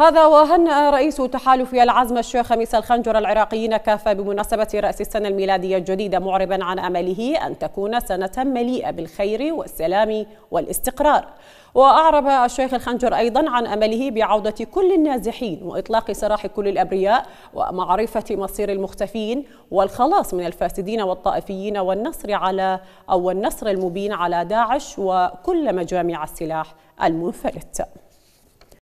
هذا وهنأ رئيس تحالف العزم الشيخ خميس الخنجر العراقيين كافة بمناسبة رأس السنة الميلادية الجديدة معربا عن أمله أن تكون سنة مليئة بالخير والسلام والاستقرار وأعرب الشيخ الخنجر أيضا عن أمله بعودة كل النازحين وإطلاق سراح كل الأبرياء ومعرفة مصير المختفين والخلاص من الفاسدين والطائفيين والنصر على أو النصر المبين على داعش وكل مجامع السلاح المنفلت